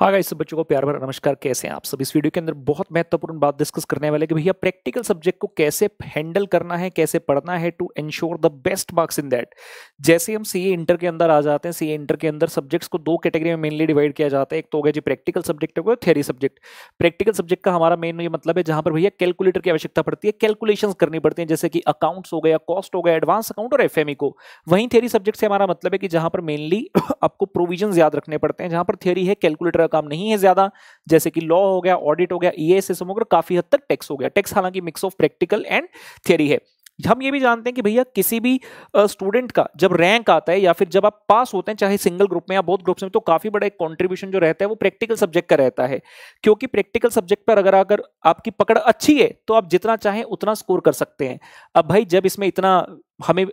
आगे हाँ गाइस सब बच्चों को प्यार भरा नमस्कार कैसे हैं आप सब इस वीडियो के अंदर बहुत महत्वपूर्ण बात डिस्कस करने वाले कि भैया प्रैक्टिकल सब्जेक्ट को कैसे हैंडल करना है कैसे पढ़ना है to ensure the best marks in that जैसे हम सीए इंटर के अंदर आ जाते हैं सीए इंटर के अंदर सब्जेक्ट्स को दो कैटेगरी में मेनली डिवाइड किया जाता है एक तो हो गया जी प्रैक्टिकल सब्जेक्ट हो गया थेरी सब्जेक्ट प्रैक्टिकल सब्जेक्ट का हमारा मेन ये मतलब है जहां पर भैया कैलकुलेटर की आवश्यकता पड़ती है कैलकुलेशन करनी पड़ती है जैसे कि अकाउंट्स हो गया कॉस्ट हो गया एडवांस अकाउंट और एफ e को वहीं थेरी सब्जेक्ट से हमारा मतलब है कि जहां पर मेनली आपको प्रोविजन याद रखने पड़ते हैं जहां पर थेरी है कैलकुलेटर तरह काम नहीं है ज्यादा जैसे कि लॉ हो गया ऑडिट हो गया ई e से e समग्र काफी हद तक टैक्स हो गया टैक्स हालांकि mix of practical and theory है हम ये भी जानते हैं कि भैया किसी भी स्टूडेंट का जब रैंक आता है या फिर जब आप पास होते हैं चाहे सिंगल ग्रुप में या बहुत ग्रुप्स में तो काफी बड़ा एक कॉन्ट्रीब्यूशन जो रहता है वो प्रैक्टिकल सब्जेक्ट का रहता है क्योंकि प्रैक्टिकल सब्जेक्ट पर अगर अगर आपकी पकड़ अच्छी है तो आप जितना चाहें उतना स्कोर कर सकते हैं अब भाई जब इसमें इतना हमें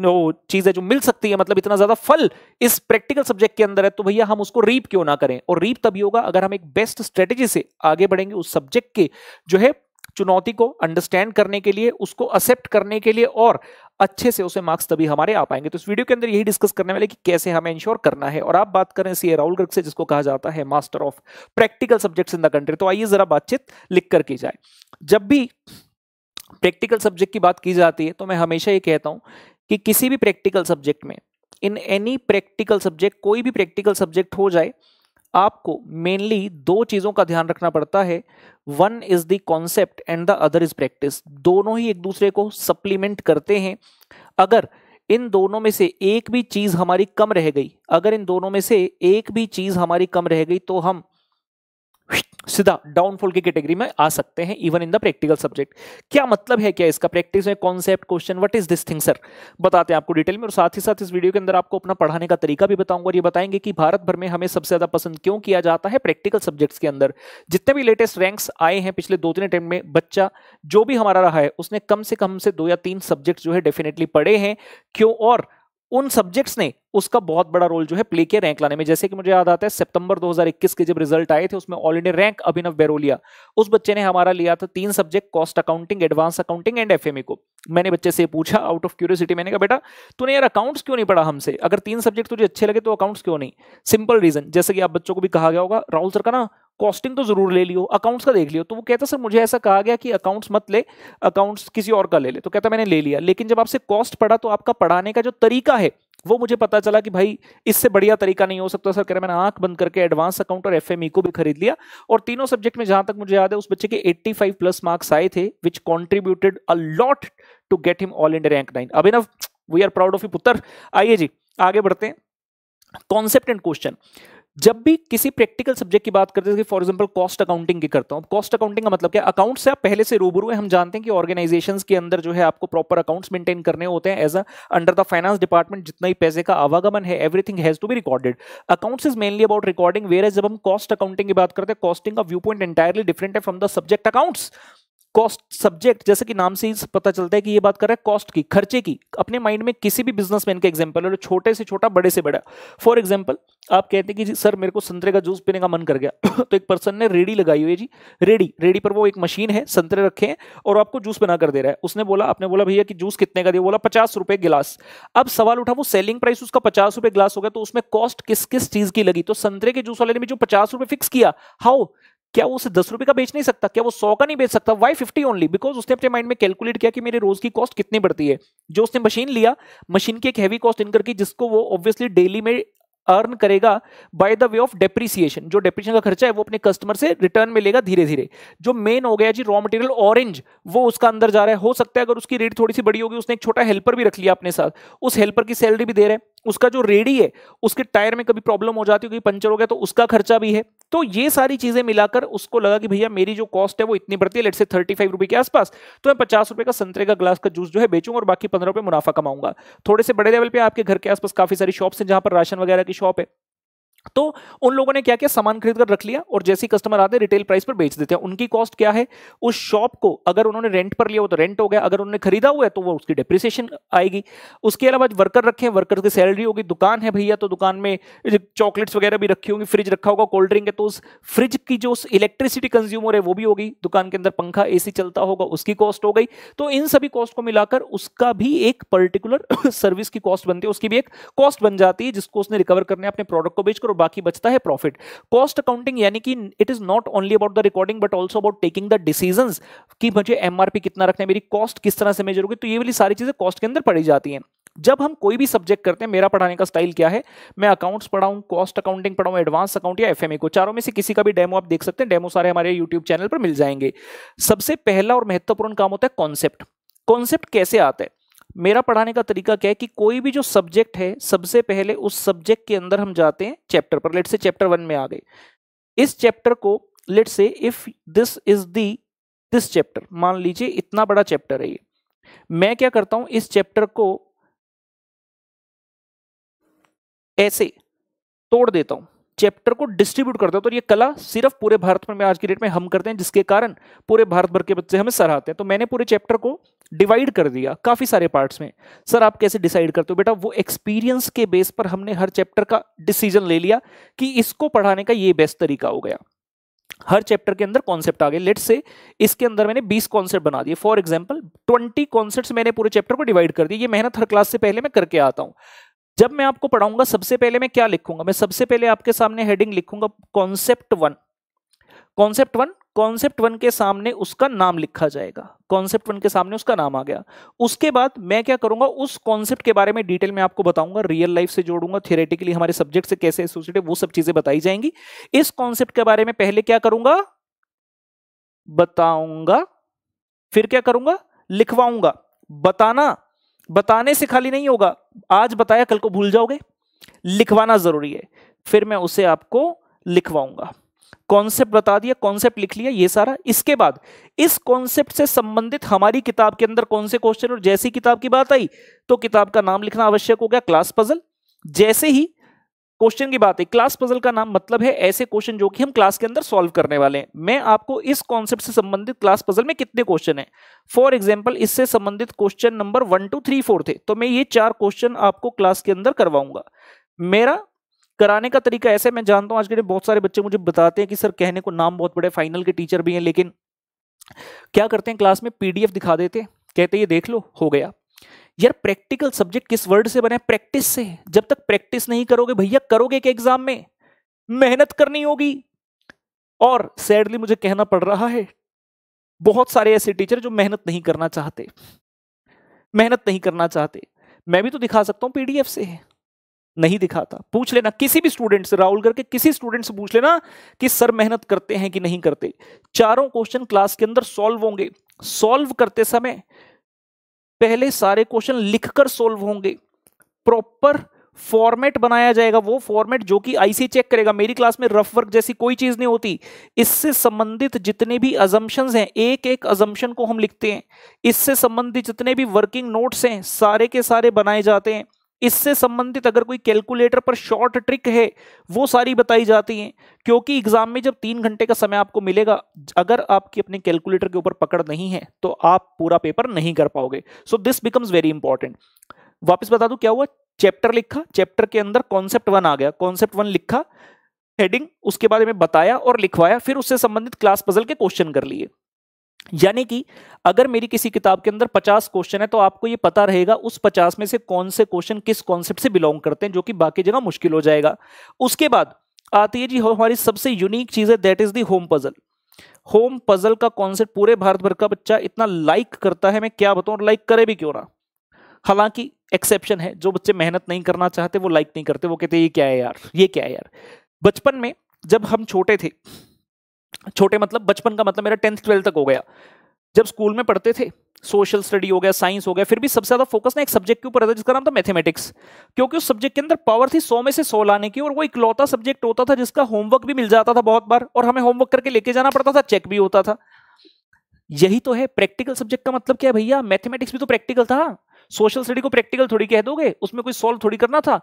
चीज है जो मिल सकती है मतलब इतना ज्यादा फल इस प्रैक्टिकल सब्जेक्ट के अंदर है तो भैया हम उसको रीप क्यों ना करें और रीप तभी होगा अगर हम एक बेस्ट स्ट्रेटेजी से आगे बढ़ेंगे उस सब्जेक्ट के जो है चुनौती को अंडरस्टैंड करने के लिए उसको एक्सेप्ट करने के लिए और अच्छे से उसे मार्क्स तभी हमारे आ पाएंगे तो इस वीडियो के अंदर यही डिस्कस करने वाले कि कैसे हमें इंश्योर करना है और आप बात करें सी राहुल गर्ग से जिसको कहा जाता है master of practical subjects in the country तो आइए जरा बातचीत लिख कर की जाए जब भी प्रैक्टिकल सब्जेक्ट की बात की जाती है तो मैं हमेशा ये कहता हूँ कि किसी भी प्रैक्टिकल सब्जेक्ट में इन एनी प्रैक्टिकल सब्जेक्ट कोई भी प्रैक्टिकल सब्जेक्ट हो जाए आपको मेनली दो चीज़ों का ध्यान रखना पड़ता है one is the concept and the other is practice दोनों ही एक दूसरे को सप्लीमेंट करते हैं अगर इन दोनों में से एक भी चीज़ हमारी कम रह गई अगर इन दोनों में से एक भी चीज़ हमारी कम रह गई तो हम सीधा डाउनफॉल की कैटेगरी में आ सकते हैं even in the practical subject क्या मतलब है क्या इसका प्रैक्टिस में concept question what is this thing sir बताते हैं आपको डिटेल में और साथ ही साथ इस वीडियो के अंदर आपको अपना पढ़ाने का तरीका भी बताऊंगा और ये बताएंगे कि भारत भर में हमें सबसे ज्यादा पसंद क्यों किया जाता है प्रैक्टिकल सब्जेक्ट्स के अंदर जितने भी लेटेस्ट रैंक्स आए हैं पिछले दो तीन टाइम में बच्चा जो भी हमारा रहा है उसने कम से कम से दो या तीन सब्जेक्ट जो है डेफिनेटली पढ़े हैं क्यों और उन सब्जेक्ट्स ने उसका बहुत बड़ा रोल जो है प्ले किया रैंक लाने में जैसे कि मुझे याद आता है सितंबर 2021 के जब रिजल्ट आए थे उसमें all India rank Abhinav Berolia उस बच्चे ने हमारा लिया था तीन subject cost accounting advance accounting and FMA को मैंने बच्चे से पूछा आउट ऑफ क्यूरियोसिटी मैंने कहा बेटा तूने यार अकाउंट्स क्यों नहीं पढ़ा हमसे अगर तीन सब्जेक्ट तुझे अच्छे लगे तो अकाउंट्स क्यों नहीं सिंपल रीजन जैसे कि आप बच्चों को भी कहा गया होगा राहुल सर का ना कॉस्टिंग तो जरूर ले लियो अकाउंट्स का देख लियो तो वो कहता सर मुझे ऐसा कहा गया कि अकाउंट्स मत ले अकाउंट्स किसी और का ले ले तो कहता मैंने ले लिया लेकिन जब आपसे कॉस्ट पड़ा तो आपका पढ़ाने का जो तरीका है वो मुझे पता चला कि भाई इससे बढ़िया तरीका नहीं हो सकता सर कह रहा मैंने आंख बंद करके एडवांस अकाउंट और एफ e को भी खरीद लिया और तीनों सब्जेक्ट में जहां तक मुझे याद है उस बच्चे के 85 प्लस मार्क्स आए थे which contributed a lot to get him all India rank nine Abhinav we are proud of you पुत्र आइए जी आगे बढ़ते हैं कॉन्सेप्ट एंड क्वेश्चन जब भी किसी प्रैक्टिकल सब्जेक्ट की बात करते हैं फॉर एग्जाम्पल कॉस्ट अकाउंटिंग की करता हूँ कॉस्ट अकाउंटिंग का मतलब क्या अकाउंट से आप पहले से रूबरू है हम जानते हैं कि ऑर्गेनाइजेशन के अंदर जो है आपको प्रॉपर अकाउंट्स मेंटेन करने होते हैं as a under the finance department जितना ही पैसे का आवागमन है everything has to be recorded accounts is mainly about recording where जब हम कॉस्ट अकाउंटिंग की बात करते हैं कॉस्टिंग का व्यू पॉइंट एंटायरली डिफरेंट है from the subject accounts cost subject जैसे कि नाम से ही पता चलता है कि ये बात कर रहा है कॉस्ट की खर्चे की अपने माइंड में किसी भी बिजनेसमैन का एग्जाम्पल है छोटे से छोटा बड़े से बड़ा फॉर एग्जाम्पल आप कहते हैं कि सर मेरे को संतरे का जूस पीने का मन कर गया तो एक पर्सन ने रेडी लगाई हुई है जी रेडी रेडी पर वो एक मशीन है संतरे रखे हैं और आपको जूस बना कर दे रहा है उसने बोला आपने बोला भैया कि जूस कितने का दिया बोला पचास रुपए गिलास अब सवाल उठा वो सेलिंग प्राइस उसका पचास रुपए गिलास हो गया तो उसमें कॉस्ट किस किस चीज की लगी तो संतरे के जूस वाले ने भी जो पचास रुपए फिक्स किया हाउ क्या वो उसे दस रुपए का बेच नहीं सकता क्या वो सौ का नहीं बेच सकता वाई फिफ्टी ओनली बिकॉज उसने अपने माइंड में कैलकुलेट किया कि मेरे रोज की कॉस्ट कितनी बढ़ती है जो उसने मशीन लिया मशीन की एक हैवी कॉस्ट इनकर की जिसको वो ऑब्वियसली डेली में अर्न करेगा by the way of depreciation जो डेप्रिशन का खर्चा है वो अपने कस्टमर से रिटर्न में लेगा धीरे धीरे जो मेन हो गया जी रॉ मटेरियल ऑरेंज वो उसका अंदर जा रहा है हो सकता है अगर उसकी रेट थोड़ी सी बड़ी होगी उसने एक छोटा हेल्पर भी रख लिया अपने साथ उस हेल्पर की सैलरी भी दे रहा है उसका जो रेडी है उसके टायर में कभी प्रॉब्लम हो जाती है कभी पंचर हो गया तो उसका खर्चा भी है तो ये सारी चीजें मिलाकर उसको लगा कि भैया मेरी जो कॉस्ट है वो इतनी बढ़ती है लेट से थर्टी फाइव के आसपास तो मैं पचास रुपए का संतरे का ग्लास का जूस जो है बेचूंगा और बाकी पंद्रह रुपए मुनाफा कमाऊंगा थोड़े से बड़े लेवल पे आपके घर के आसपास काफी सारी शॉप्स हैं जहां पर राशन वगैरह की शॉप है तो उन लोगों ने क्या किया सामान खरीद कर रख लिया और जैसे ही कस्टमर आते हैं रिटेल प्राइस पर बेच देते हैं उनकी कॉस्ट क्या है उस शॉप को अगर उन्होंने रेंट पर लिया हो तो रेंट हो गया अगर उन्होंने खरीदा हुआ है तो वो उसकी डिप्रिसिएशन आएगी उसके अलावा वर्कर रखे हैं वर्कर की सैलरी होगी दुकान है भैया तो दुकान में चॉकलेट्स वगैरह भी रखी होंगी फ्रिज रखा होगा कोल्ड ड्रिंक है तो उस फ्रिज की जो इलेक्ट्रिसिटी कंज्यूमर है वो भी होगी दुकान के अंदर पंखा ए चलता होगा उसकी कॉस्ट हो गई तो इन सभी कॉस्ट को मिलाकर उसका भी एक पर्टिकुलर सर्विस की कॉस्ट बनती है उसकी भी एक कॉस्ट बन जाती है जिसको उसने रिकवर करने अपने प्रोडक्ट को बेचकर बाकी बचता है प्रॉफिट कॉस्ट अकाउंटिंग यानी कि it is not only about the recording but also about taking the decision कि मुझे एमआरपी कितना रखना है मेरी कॉस्ट किस तरह से मेजर होगी तो ये वाली सारी चीजें कॉस्ट के अंदर पड़ी जाती है जब हम कोई भी सब्जेक्ट करते हैं मेरा पढ़ाने का स्टाइल क्या है मैं अकाउंट्स पढ़ाऊं कॉस्ट अकाउंटिंग पढ़ाऊं एडवांस अकाउंट या एफएमए को चारों में से किसी का भी डेमो आप देख सकते हैं डेमो सारे हमारे यूट्यूब चैनल पर मिल जाएंगे सबसे पहला और महत्वपूर्ण काम होता है कॉन्सेप्ट कॉन्सेप्ट कैसे आता है मेरा पढ़ाने का तरीका क्या है कि कोई भी जो सब्जेक्ट है सबसे पहले उस सब्जेक्ट के अंदर हम जाते हैं चैप्टर पर लेट से चैप्टर वन में आ गए इस चैप्टर को let's say if this is the this chapter मान लीजिए इतना बड़ा चैप्टर है ये मैं क्या करता हूं इस चैप्टर को ऐसे तोड़ देता हूं चैप्टर को डिस्ट्रीब्यूट करते है तो ये कला सिर्फ पूरे भारत में आज की डेट में हम करते हैं जिसके कारण पूरे भारत भर के बच्चे हमें सराहते हैं तो मैंने पूरे चैप्टर को डिवाइड कर दिया काफ़ी सारे पार्ट्स में सर आप कैसे डिसाइड करते हो बेटा वो एक्सपीरियंस के बेस पर हमने हर चैप्टर का डिसीजन ले लिया कि इसको पढ़ाने का ये बेस्ट तरीका हो गया हर चैप्टर के अंदर कॉन्सेप्ट आ गए लेट से इसके अंदर मैंने 20 कॉन्सेप्ट बना दिए फॉर एग्जांपल 20 कॉन्सेप्ट्स मैंने पूरे चैप्टर को डिवाइड कर दिए ये मेहनत हर क्लास से पहले मैं करके आता हूं जब मैं आपको पढ़ाऊंगा सबसे पहले मैं क्या लिखूंगा मैं सबसे पहले आपके सामने हेडिंग लिखूंगा concept one concept one concept one के सामने उसका नाम लिखा जाएगा कॉन्सेप्ट वन के सामने उसका नाम आ गया उसके बाद मैं क्या करूंगा उस कॉन्सेप्ट के बारे में डिटेल में आपको बताऊंगा रियल लाइफ से जोड़ूंगा थियरेटिकली हमारे सब्जेक्ट से कैसे एसोसिएटेड वो सब चीजें बताई जाएंगी इस कॉन्सेप्ट के बारे में पहले क्या करूंगा बताऊंगा फिर क्या करूंगा लिखवाऊंगा बताना बताने से खाली नहीं होगा आज बताया कल को भूल जाओगे लिखवाना जरूरी है फिर मैं उसे आपको लिखवाऊंगा कॉन्सेप्ट बता दिया कॉन्सेप्ट लिख लिया ये सारा इसके बाद इस कॉन्सेप्ट से संबंधित हमारी किताब के अंदर कौन से क्वेश्चन और जैसी किताब की बात आई तो किताब का नाम लिखना आवश्यक हो गया क्लास पजल जैसे ही क्वेश्चन की बात है क्लास पजल का नाम मतलब है ऐसे क्वेश्चन जो कि हम क्लास के अंदर सॉल्व करने वाले हैं मैं आपको इस कॉन्सेप्ट से संबंधित क्लास पजल में कितने क्वेश्चन हैं फॉर एग्जांपल इससे संबंधित question number one two three four थे तो मैं ये चार क्वेश्चन आपको क्लास के अंदर करवाऊंगा मेरा कराने का तरीका ऐसे मैं जानता हूँ आज के डेट बहुत सारे बच्चे मुझे बताते हैं कि सर कहने को नाम बहुत बड़े फाइनल के टीचर भी हैं लेकिन क्या करते हैं क्लास में पी दिखा देते कहते ये देख लो हो गया यार प्रैक्टिकल सब्जेक्ट किस वर्ड से बना है प्रैक्टिस से जब तक प्रैक्टिस नहीं करोगे भैया करोगे के एग्जाम में मेहनत करनी होगी और सैडली मुझे कहना पड़ रहा है बहुत सारे ऐसे टीचर जो मेहनत नहीं करना चाहते मेहनत नहीं करना चाहते मैं भी तो दिखा सकता हूं पीडीएफ से नहीं दिखाता पूछ लेना किसी भी स्टूडेंट से राहुल करके किसी स्टूडेंट से पूछ लेना कि सर मेहनत करते हैं कि नहीं करते चारों क्वेश्चन क्लास के अंदर सॉल्व होंगे सॉल्व करते समय पहले सारे क्वेश्चन लिखकर सोल्व होंगे प्रॉपर फॉर्मेट बनाया जाएगा वो फॉर्मेट जो कि आईसी चेक करेगा मेरी क्लास में रफ वर्क जैसी कोई चीज नहीं होती इससे संबंधित जितने भी अजम्पन्स हैं एक एक अजम्पन को हम लिखते हैं इससे संबंधित जितने भी वर्किंग नोट्स हैं सारे के सारे बनाए जाते हैं इससे संबंधित अगर कोई कैलकुलेटर पर शॉर्ट ट्रिक है वो सारी बताई जाती हैं क्योंकि एग्जाम में जब तीन घंटे का समय आपको मिलेगा अगर आपकी अपने कैलकुलेटर के ऊपर पकड़ नहीं है तो आप पूरा पेपर नहीं कर पाओगे so this becomes very important वापस बता दू क्या हुआ चैप्टर लिखा चैप्टर के अंदर कॉन्सेप्ट वन आ गया कॉन्सेप्ट वन लिखा हेडिंग उसके बारे में बताया और लिखवाया फिर उससे संबंधित क्लास पजल के क्वेश्चन कर लिए यानी कि अगर मेरी किसी किताब के अंदर पचास क्वेश्चन है तो आपको ये पता रहेगा उस पचास में से कौन से क्वेश्चन किस कॉन्सेप्ट से बिलोंग करते हैं जो कि बाकी जगह मुश्किल हो जाएगा उसके बाद आती है जी हमारी सबसे यूनिक चीज़ है that is the home puzzle home puzzle का कॉन्सेप्ट पूरे भारत भर का बच्चा इतना लाइक करता है मैं क्या बताऊँ लाइक करे भी क्यों ना हालांकि एक्सेप्शन है जो बच्चे मेहनत नहीं करना चाहते वो लाइक नहीं करते वो कहते ये क्या है यार ये क्या है यार बचपन में जब हम छोटे थे छोटे मतलब बचपन का मतलब मेरा टेंथ ट्वेल्थ तक हो गया जब स्कूल में पढ़ते थे सोशल स्टडी हो गया साइंस हो गया फिर भी सबसे ज्यादा फोकस ना एक सब्जेक्ट के ऊपर रहता जिसका नाम था मैथमेटिक्स क्योंकि उस सब्जेक्ट के अंदर पावर थी सौ में से सौ लाने की और वो इकलौता सब्जेक्ट होता था जिसका होमवर्क भी मिल जाता था बहुत बार और हमें होमवर्क करके लेके जाना पड़ता था चेक भी होता था यही तो है प्रैक्टिकल सब्जेक्ट का मतलब क्या है भैया मैथमेटिक्स भी तो प्रैक्टिकल था सोशल स्टडी को प्रैक्टिकल थोड़ी कह दोगे उसमें कोई सॉल्व थोड़ी करना था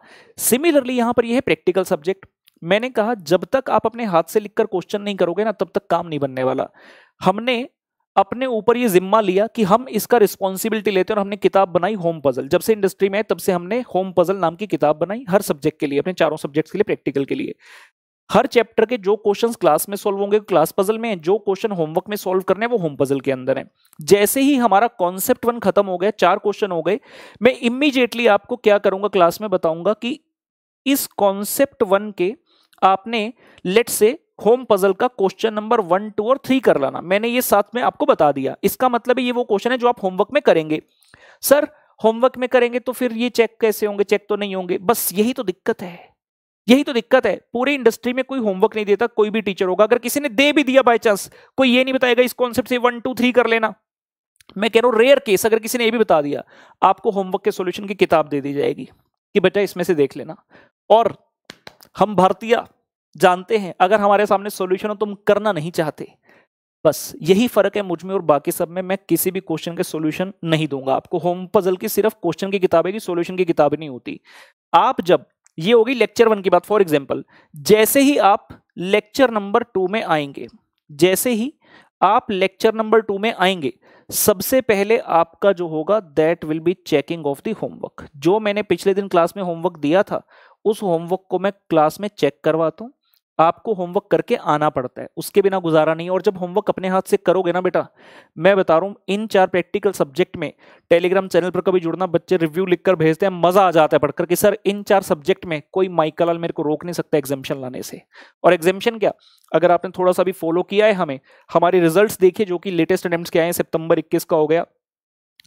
सिमिलरली यहां पर यह है प्रैक्टिकल सब्जेक्ट मैंने कहा जब तक आप अपने हाथ से लिखकर क्वेश्चन नहीं करोगे ना तब तक काम नहीं बनने वाला हमने अपने ऊपर ये जिम्मा लिया कि हम इसका रिस्पॉन्सिबिलिटी लेते हैं और हमने किताब बनाई होम पजल जब से इंडस्ट्री में है तब से हमने होम पजल नाम की किताब बनाई हर सब्जेक्ट के लिए अपने चारों सब्जेक्ट्स के लिए प्रैक्टिकल के लिए हर चैप्टर के जो क्वेश्चन क्लास में सॉल्व होंगे क्लास पजल में जो क्वेश्चन होमवर्क में सॉल्व करने हैं वो होम पजल के अंदर है जैसे ही हमारा कॉन्सेप्ट वन खत्म हो गया चार क्वेश्चन हो गए मैं इमीजिएटली आपको क्या करूंगा क्लास में बताऊंगा कि इस कॉन्सेप्ट वन के आपने लेट से होम पजल का क्वेश्चन नंबर वन टू और थ्री कर लाना मैंने ये साथ में आपको बता दिया इसका मतलब ये वो क्वेश्चन है जो आप होमवर्क में करेंगे सर होमवर्क में करेंगे तो फिर ये चेक कैसे होंगे चेक तो नहीं होंगे बस यही तो दिक्कत है यही तो दिक्कत है पूरी इंडस्ट्री में कोई होमवर्क नहीं देता कोई भी टीचर होगा अगर किसी ने दे भी दिया बाय चांस कोई ये नहीं बताएगा इस कॉन्सेप्ट से वन टू थ्री कर लेना मैं कह रहा हूं रेयर केस अगर किसी ने ये भी बता दिया आपको होमवर्क के सोल्यूशन की किताब दे दी जाएगी कि बेटा इसमें से देख लेना और हम भारतीय जानते हैं अगर हमारे सामने सोल्यूशन हो तुम करना नहीं चाहते बस यही फर्क है मुझ में और बाकी सब में मैं किसी भी क्वेश्चन के सॉल्यूशन नहीं दूंगा आपको होम पजल की सिर्फ क्वेश्चन की किताबें की सॉल्यूशन की किताबें नहीं होती आप जब ये होगी लेक्चर वन की बात फॉर एग्जाम्पल जैसे ही आप लेक्चर नंबर टू में आएंगे जैसे ही आप लेक्चर नंबर टू में आएंगे सबसे पहले आपका जो होगा that will be checking of the homework जो मैंने पिछले दिन क्लास में होमवर्क दिया था उस होमवर्क को मैं क्लास में चेक करवाता हूँ आपको होमवर्क करके आना पड़ता है उसके बिना गुजारा नहीं और जब होमवर्क अपने हाथ से करोगे ना बेटा मैं बता रहा हूँ इन चार प्रैक्टिकल सब्जेक्ट में टेलीग्राम चैनल पर कभी जुड़ना बच्चे रिव्यू लिखकर भेजते हैं मज़ा आ जाता है पढ़कर कि सर इन चार सब्जेक्ट में कोई माइकल मेरे को रोक नहीं सकता एग्जामेशन लाने से और एग्जामेशन क्या अगर आपने थोड़ा सा भी फॉलो किया है हमें हमारे रिजल्ट देखिए जो कि लेटेस्ट अटैम्प्ट के आए हैं सितंबर इक्कीस का हो गया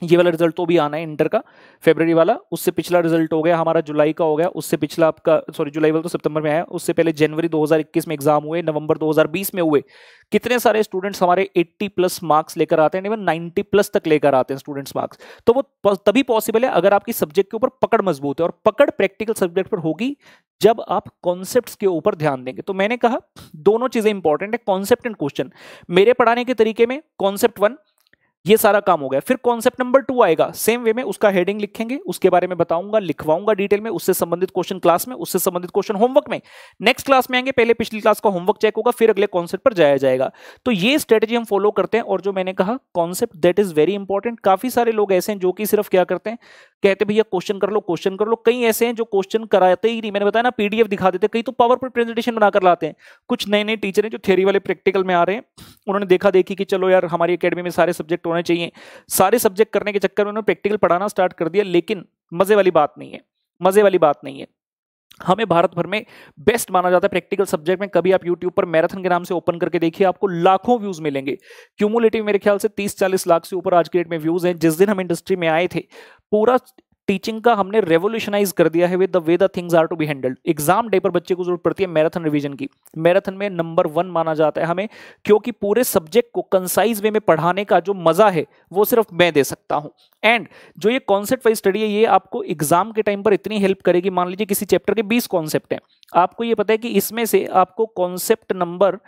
ये वाला रिजल्ट तो भी आना है इंटर का फेबररी वाला उससे पिछला रिजल्ट हो गया हमारा जुलाई का हो गया उससे पिछला आपका सॉरी जुलाई वाला तो सितंबर में आया उससे पहले जनवरी 2021 में एग्जाम हुए नवंबर 2020 में हुए कितने सारे स्टूडेंट्स हमारे 80 प्लस मार्क्स लेकर आते हैं इवन 90 प्लस तक लेकर आते हैं स्टूडेंट्स मार्क्स तो वो तभी पॉसिबल है अगर आपकी सब्जेक्ट के ऊपर पकड़ मजबूत है और पकड़ प्रैक्टिकल सब्जेक्ट पर होगी जब आप कॉन्सेप्ट्स के ऊपर ध्यान देंगे तो मैंने कहा दोनों चीज़ें इंपॉर्टेंट है कॉन्सेप्ट एंड क्वेश्चन मेरे पढ़ाने के तरीके में कॉन्सेप्ट वन ये सारा काम हो गया फिर कॉन्सेप्ट नंबर टू आएगा सेम वे में उसका हेडिंग लिखेंगे उसके बारे में बताऊंगा लिखवाऊंगा डिटेल में उससे संबंधित क्वेश्चन क्लास में उससे संबंधित क्वेश्चन होमवर्क में नेक्स्ट क्लास में आएंगे पहले पिछली क्लास का होमवर्क चेक होगा फिर अगले कॉन्सेप्ट पर जाया जाएगा तो ये स्ट्रेटेजी हम फॉलो करते हैं और जो मैंने कहा concept that is very important काफी सारे लोग ऐसे हैं जो कि सिर्फ क्या करते हैं कहते भैया क्वेश्चन कर लो क्वेश्चन कर लो कई ऐसे हैं जो क्वेश्चन कराते ही नहीं मैंने बताया ना पीडीएफ दिखा देते कई तो पावर पॉइंट प्रेजेंटेशन बनाकर लाते हैं कुछ नए नए टीचर हैं जो थ्योरी वाले प्रैक्टिकल में आ रहे हैं उन्होंने देखा देखी कि चलो यार हमारी अकेडमी में सारे सब्जेक्ट होने चाहिए सारे सब्जेक्ट करने के चक्कर में उन्होंने प्रैक्टिकल पढ़ाना स्टार्ट कर दिया लेकिन मज़े वाली बात नहीं है मज़े वाली बात नहीं है हमें भारत भर में बेस्ट माना जाता है प्रैक्टिकल सब्जेक्ट में कभी आप यूट्यूब पर मैराथन के नाम से ओपन करके देखिए आपको लाखों व्यूज मिलेंगे क्यूमुलेटिव मेरे ख्याल से 30-40 लाख से ऊपर आज के डेट में व्यूज हैं जिस दिन हम इंडस्ट्री में आए थे पूरा टीचिंग का हमने रेवोल्यूशनाइज कर दिया है with the way the things are to be handled exam day पर बच्चे को जरूरत पड़ती है मैराथन रिवीजन की मैराथन में नंबर वन माना जाता है हमें क्योंकि पूरे सब्जेक्ट को कंसाइज वे में पढ़ाने का जो मजा है वो सिर्फ मैं दे सकता हूँ एंड जो ये कॉन्सेप्ट वाइज स्टडी है ये आपको एग्जाम के टाइम पर इतनी हेल्प करेगी मान लीजिए किसी चैप्टर के बीस कॉन्सेप्ट हैं आपको ये पता है कि इसमें से आपको कॉन्सेप्ट नंबर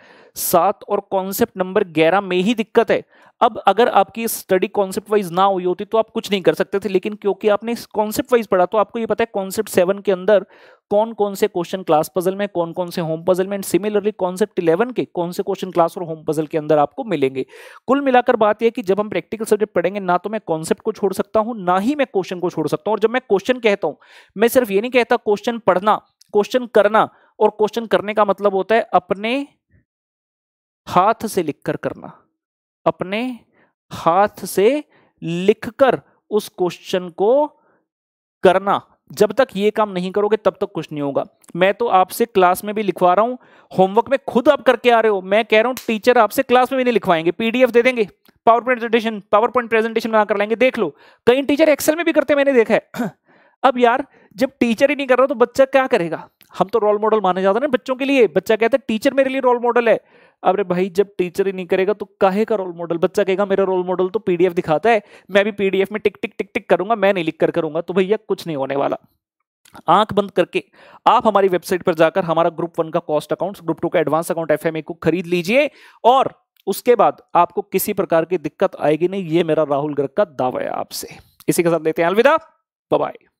सात और कॉन्सेप्ट नंबर ग्यारह में ही दिक्कत है अब अगर आपकी स्टडी कॉन्सेप्ट वाइज ना हुई होती तो आप कुछ नहीं कर सकते थे लेकिन क्योंकि आपने कॉन्सेप्ट वाइज पढ़ा तो आपको ये पता है कॉन्सेप्ट सेवन के अंदर कौन कौन से क्वेश्चन क्लास पजल में कौन कौन से होम पजल में एंड सिमिलरली कॉन्सेप्ट इलेवन के कौन से क्वेश्चन क्लास और होम पजल के अंदर आपको मिलेंगे कुल मिलाकर बात यह कि जब हम प्रैक्टिकल सब्जेक्ट पढ़ेंगे ना तो मैं कॉन्सेप्ट को छोड़ सकता हूं ना ही मैं क्वेश्चन को छोड़ सकता हूं और जब मैं क्वेश्चन कहता हूं मैं सिर्फ ये नहीं कहता क्वेश्चन पढ़ना क्वेश्चन करना और क्वेश्चन करने का मतलब होता है अपने हाथ से लिखकर करना अपने हाथ से लिखकर उस क्वेश्चन को करना जब तक ये काम नहीं करोगे तब तक कुछ नहीं होगा मैं तो आपसे क्लास में भी लिखवा रहा हूँ होमवर्क में खुद आप करके आ रहे हो मैं कह रहा हूँ टीचर आपसे क्लास में भी नहीं लिखवाएंगे पीडीएफ दे देंगे power presentation PowerPoint presentation बना कर लाएंगे देख लो कई टीचर एक्सेल में भी करते मैंने देखा है अब यार जब टीचर ही नहीं कर रहा तो बच्चा क्या करेगा हम तो रोल मॉडल माने जाते हैं ना बच्चों के लिए बच्चा कहता है टीचर मेरे लिए रोल मॉडल है अरे भाई जब टीचर ही नहीं करेगा तो काहे का रोल मॉडल बच्चा कहेगा मेरा रोल मॉडल तो पीडीएफ दिखाता है मैं भी पीडीएफ में टिक टिक टिक टिक करूंगा मैं नहीं लिख कर करूंगा तो भैया कुछ नहीं होने वाला आंख बंद करके आप हमारी वेबसाइट पर जाकर हमारा ग्रुप वन का कॉस्ट अकाउंट ग्रुप टू का एडवांस अकाउंट एफ को खरीद लीजिए और उसके बाद आपको किसी प्रकार की दिक्कत आएगी नहीं ये मेरा राहुल गर्ग का दावा है आपसे इसी के साथ लेते हैं अलविदा बाय